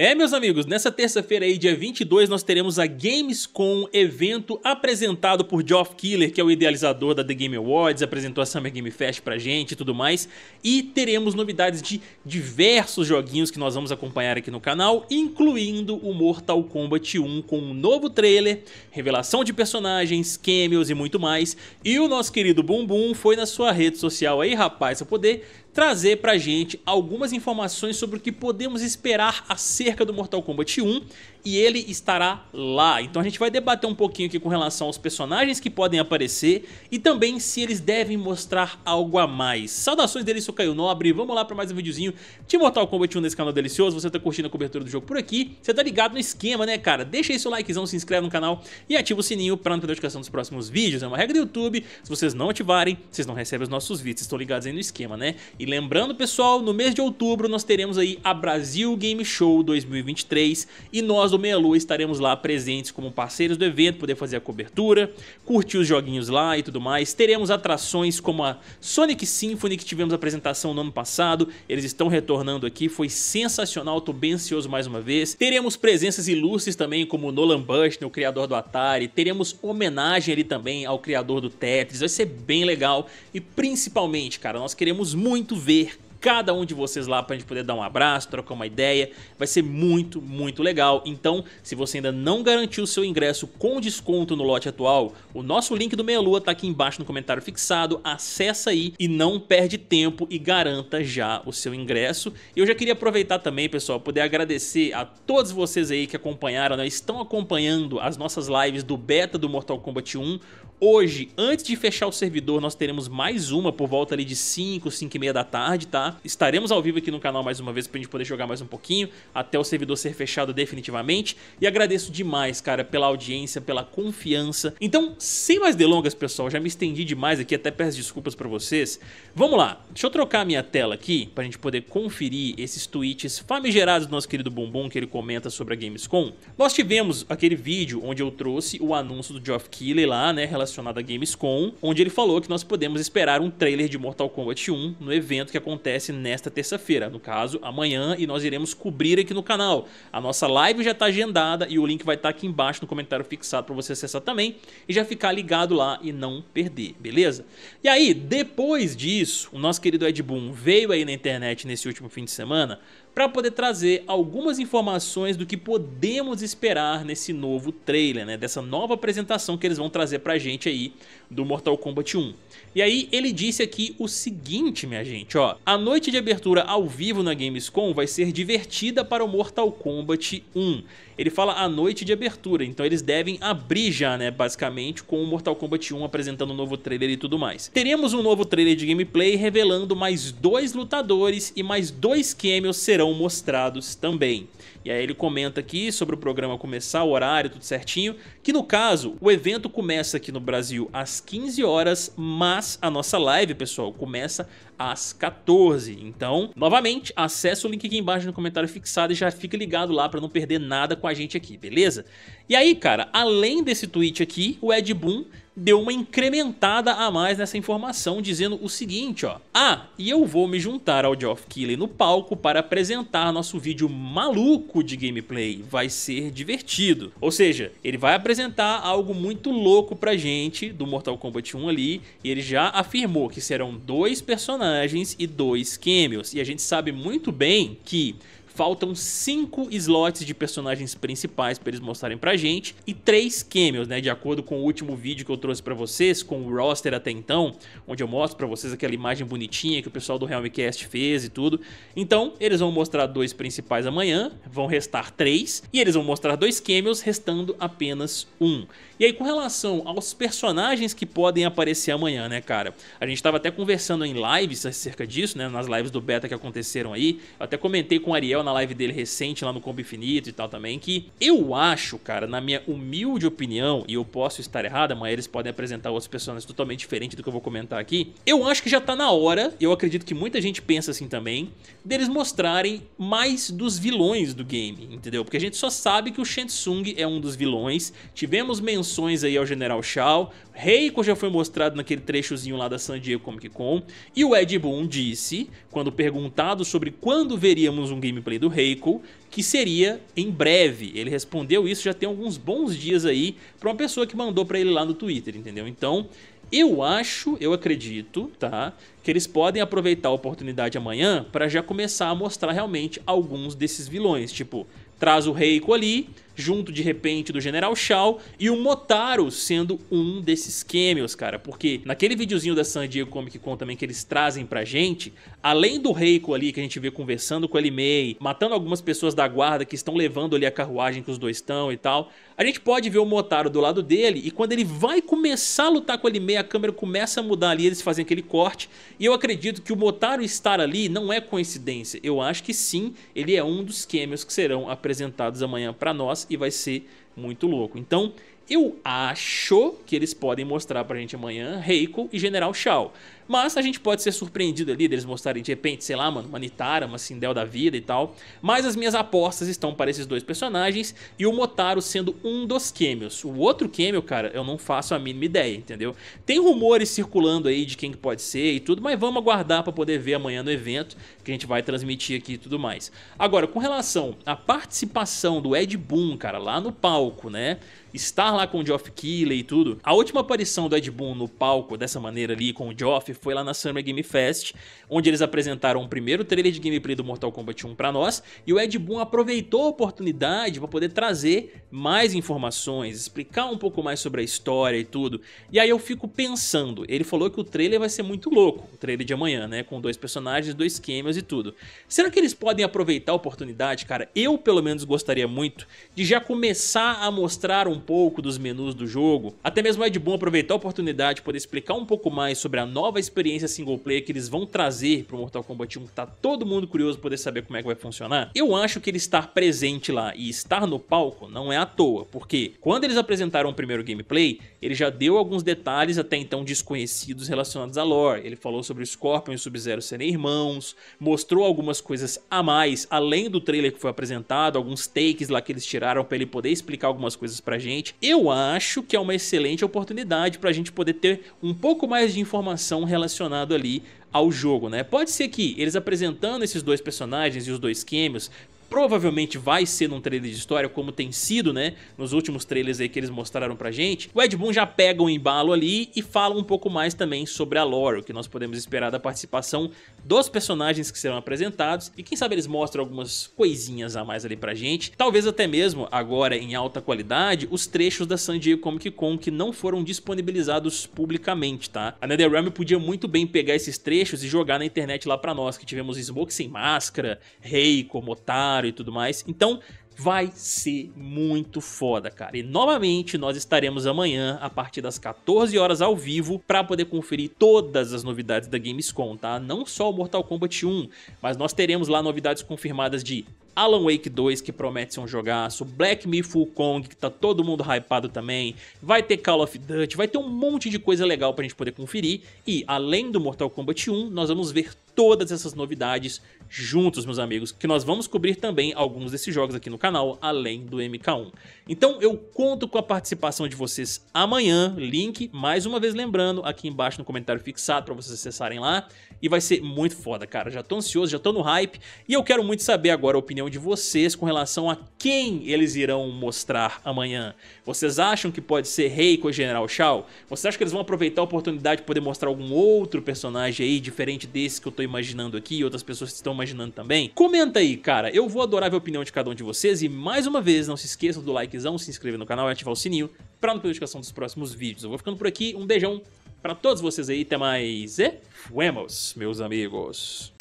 É, meus amigos, nessa terça-feira aí, dia 22, nós teremos a Gamescom, evento apresentado por Geoff Killer, que é o idealizador da The Game Awards, apresentou a Summer Game Fest pra gente e tudo mais, e teremos novidades de diversos joguinhos que nós vamos acompanhar aqui no canal, incluindo o Mortal Kombat 1 com um novo trailer, revelação de personagens, cameos e muito mais, e o nosso querido Bumbum foi na sua rede social aí, rapaz, pra poder trazer pra gente algumas informações sobre o que podemos esperar acerca do Mortal Kombat 1 e ele estará lá. Então a gente vai debater um pouquinho aqui com relação aos personagens que podem aparecer e também se eles devem mostrar algo a mais. Saudações dele, sou Caio Nobre, vamos lá para mais um videozinho de Mortal Kombat 1 nesse canal delicioso. Você tá curtindo a cobertura do jogo por aqui, você tá ligado no esquema, né cara? Deixa aí seu likezão, se inscreve no canal e ativa o sininho para não perder a notificação dos próximos vídeos. É uma regra do YouTube, se vocês não ativarem, vocês não recebem os nossos vídeos, vocês estão ligados aí no esquema, né? E lembrando pessoal, no mês de outubro nós teremos aí a Brasil Game Show 2023 e nós do do Meia Lua estaremos lá presentes como parceiros do evento, poder fazer a cobertura, curtir os joguinhos lá e tudo mais. Teremos atrações como a Sonic Symphony que tivemos apresentação no ano passado, eles estão retornando aqui, foi sensacional, tô bem ansioso mais uma vez. Teremos presenças ilustres também como Nolan Bushnell, o criador do Atari, teremos homenagem ali também ao criador do Tetris, vai ser bem legal e principalmente, cara, nós queremos muito ver cada um de vocês lá pra gente poder dar um abraço, trocar uma ideia. Vai ser muito, muito legal. Então, se você ainda não garantiu o seu ingresso com desconto no lote atual, o nosso link do Meia Lua tá aqui embaixo no comentário fixado. Acessa aí e não perde tempo e garanta já o seu ingresso. Eu já queria aproveitar também, pessoal, poder agradecer a todos vocês aí que acompanharam, né? estão acompanhando as nossas lives do beta do Mortal Kombat 1. Hoje, antes de fechar o servidor, nós teremos mais uma por volta ali de 5, 5 e meia da tarde, tá? Estaremos ao vivo aqui no canal mais uma vez pra gente poder jogar mais um pouquinho, até o servidor ser fechado definitivamente. E agradeço demais, cara, pela audiência, pela confiança. Então, sem mais delongas, pessoal, já me estendi demais aqui, até peço desculpas pra vocês. Vamos lá, deixa eu trocar a minha tela aqui pra gente poder conferir esses tweets famigerados do nosso querido Bumbum que ele comenta sobre a Gamescom. Nós tivemos aquele vídeo onde eu trouxe o anúncio do Geoff Keighley lá, né, relacionado à Gamescom, onde ele falou que nós podemos esperar um trailer de Mortal Kombat 1 no evento que acontece acontece nesta terça-feira, no caso, amanhã, e nós iremos cobrir aqui no canal. A nossa live já está agendada e o link vai estar tá aqui embaixo no comentário fixado para você acessar também e já ficar ligado lá e não perder, beleza? E aí, depois disso, o nosso querido Ed Boon veio aí na internet nesse último fim de semana para poder trazer algumas informações do que podemos esperar nesse novo trailer, né? Dessa nova apresentação que eles vão trazer pra gente aí do Mortal Kombat 1. E aí ele disse aqui o seguinte, minha gente, ó. A noite de abertura ao vivo na Gamescom vai ser divertida para o Mortal Kombat 1. Ele fala a noite de abertura, então eles devem abrir já, né, basicamente, com o Mortal Kombat 1 apresentando um novo trailer e tudo mais. Teremos um novo trailer de gameplay revelando mais dois lutadores e mais dois cameos serão serão mostrados também. E aí ele comenta aqui sobre o programa começar, o horário, tudo certinho, que no caso, o evento começa aqui no Brasil às 15 horas, mas a nossa live, pessoal, começa às 14. Então, novamente, acessa o link aqui embaixo no comentário fixado e já fica ligado lá para não perder nada com a gente aqui, beleza? E aí, cara, além desse tweet aqui, o Ed Boon deu uma incrementada a mais nessa informação, dizendo o seguinte, ó. Ah, e eu vou me juntar ao Geoff Keighley no palco para apresentar nosso vídeo maluco de gameplay. Vai ser divertido. Ou seja, ele vai apresentar algo muito louco pra gente do Mortal Kombat 1 ali, e ele já afirmou que serão dois personagens e dois cameos. E a gente sabe muito bem que Faltam 5 slots de personagens principais para eles mostrarem pra gente e 3 cameos, né? De acordo com o último vídeo que eu trouxe pra vocês, com o roster até então, onde eu mostro pra vocês aquela imagem bonitinha que o pessoal do Realmcast fez e tudo. Então, eles vão mostrar dois principais amanhã, vão restar três, e eles vão mostrar dois cameos, restando apenas um. E aí, com relação aos personagens que podem aparecer amanhã, né, cara? A gente tava até conversando em lives acerca disso, né? Nas lives do beta que aconteceram aí. Eu até comentei com o Ariel na live dele recente lá no Combo Infinito e tal também, que eu acho, cara, na minha humilde opinião, e eu posso estar errado, mas eles podem apresentar outros personagens totalmente diferentes do que eu vou comentar aqui, eu acho que já tá na hora, eu acredito que muita gente pensa assim também, deles mostrarem mais dos vilões do game, entendeu? Porque a gente só sabe que o Shensung é um dos vilões, tivemos menções aí ao General Shao, Reiko já foi mostrado naquele trechozinho lá da San Diego Comic Con, e o Ed Boon disse, quando perguntado sobre quando veríamos um gameplay gameplay do Reiko, que seria em breve. Ele respondeu isso já tem alguns bons dias aí para uma pessoa que mandou para ele lá no Twitter, entendeu? Então, eu acho, eu acredito, tá? Que eles podem aproveitar a oportunidade amanhã para já começar a mostrar realmente alguns desses vilões, tipo, traz o Reiko ali, junto de repente do General Shao e o Motaro sendo um desses cameos, cara, porque naquele videozinho da San Diego Comic Con também que eles trazem pra gente, além do Reiko ali que a gente vê conversando com ele meio matando algumas pessoas da guarda que estão levando ali a carruagem que os dois estão e tal, a gente pode ver o Motaro do lado dele e quando ele vai começar a lutar com ele meio a câmera começa a mudar ali, eles fazem aquele corte e eu acredito que o Motaro estar ali não é coincidência, eu acho que sim, ele é um dos cameos que serão apresentados amanhã pra nós e vai ser muito louco. Então, eu acho que eles podem mostrar pra gente amanhã Reiko e General Shao. Mas a gente pode ser surpreendido ali deles mostrarem de repente, sei lá, mano, uma Nitara, uma Sindel da vida e tal. Mas as minhas apostas estão para esses dois personagens e o Motaro sendo um dos cameos. O outro cameo, cara, eu não faço a mínima ideia, entendeu? Tem rumores circulando aí de quem que pode ser e tudo, mas vamos aguardar pra poder ver amanhã no evento que a gente vai transmitir aqui e tudo mais. Agora, com relação à participação do Ed Boon, cara, lá no palco, né? estar lá com o Geoff Keighley e tudo. A última aparição do Ed Boon no palco dessa maneira ali com o Geoff foi lá na Summer Game Fest, onde eles apresentaram o primeiro trailer de gameplay do Mortal Kombat 1 para nós e o Ed Boon aproveitou a oportunidade para poder trazer mais informações, explicar um pouco mais sobre a história e tudo. E aí eu fico pensando, ele falou que o trailer vai ser muito louco, o trailer de amanhã, né, com dois personagens, dois cameos e tudo. Será que eles podem aproveitar a oportunidade, cara? Eu pelo menos gostaria muito de já começar a mostrar um pouco dos menus do jogo. Até mesmo é de bom aproveitar a oportunidade para explicar um pouco mais sobre a nova experiência single player que eles vão trazer para o Mortal Kombat 1, que tá todo mundo curioso poder saber como é que vai funcionar. Eu acho que ele estar presente lá e estar no palco não é à toa, porque quando eles apresentaram o primeiro gameplay, ele já deu alguns detalhes até então desconhecidos relacionados à lore. Ele falou sobre o Scorpion e o Sub-Zero serem irmãos, mostrou algumas coisas a mais, além do trailer que foi apresentado, alguns takes lá que eles tiraram para ele poder explicar algumas coisas pra gente. Eu acho que é uma excelente oportunidade pra gente poder ter um pouco mais de informação relacionado ali ao jogo, né? Pode ser que eles apresentando esses dois personagens e os dois cameos provavelmente vai ser num trailer de história, como tem sido, né? Nos últimos trailers aí que eles mostraram pra gente, o Ed Boon já pega um embalo ali e fala um pouco mais também sobre a lore, o que nós podemos esperar da participação dos personagens que serão apresentados. E quem sabe eles mostram algumas coisinhas a mais ali pra gente. Talvez até mesmo, agora em alta qualidade, os trechos da San Diego Comic Con que não foram disponibilizados publicamente, tá? A NetherRealm podia muito bem pegar esses trechos e jogar na internet lá pra nós, que tivemos Smoke sem máscara, Rei como cenário e tudo mais. Então, vai ser muito foda, cara. E novamente nós estaremos amanhã a partir das 14 horas ao vivo para poder conferir todas as novidades da Gamescom, tá? Não só o Mortal Kombat 1, mas nós teremos lá novidades confirmadas de Alan Wake 2, que promete ser um jogaço, Black Myth Kong, que tá todo mundo hypado também, vai ter Call of Duty, vai ter um monte de coisa legal pra gente poder conferir, e além do Mortal Kombat 1, nós vamos ver todas essas novidades juntos, meus amigos, que nós vamos cobrir também alguns desses jogos aqui no canal, além do MK1. Então eu conto com a participação de vocês amanhã, link, mais uma vez lembrando, aqui embaixo no comentário fixado para vocês acessarem lá, e vai ser muito foda, cara, já tô ansioso, já tô no hype, e eu quero muito saber agora a opinião de vocês com relação a quem eles irão mostrar amanhã. Vocês acham que pode ser Reiko ou General Shao? Vocês acham que eles vão aproveitar a oportunidade de poder mostrar algum outro personagem aí, diferente desse que eu tô imaginando aqui e outras pessoas estão imaginando também? Comenta aí, cara. Eu vou adorar ver a opinião de cada um de vocês e mais uma vez, não se esqueçam do likezão, se inscrever no canal e ativar o sininho para não perder notificação dos próximos vídeos. Eu vou ficando por aqui, um beijão para todos vocês aí, até mais e fuemos, meus amigos.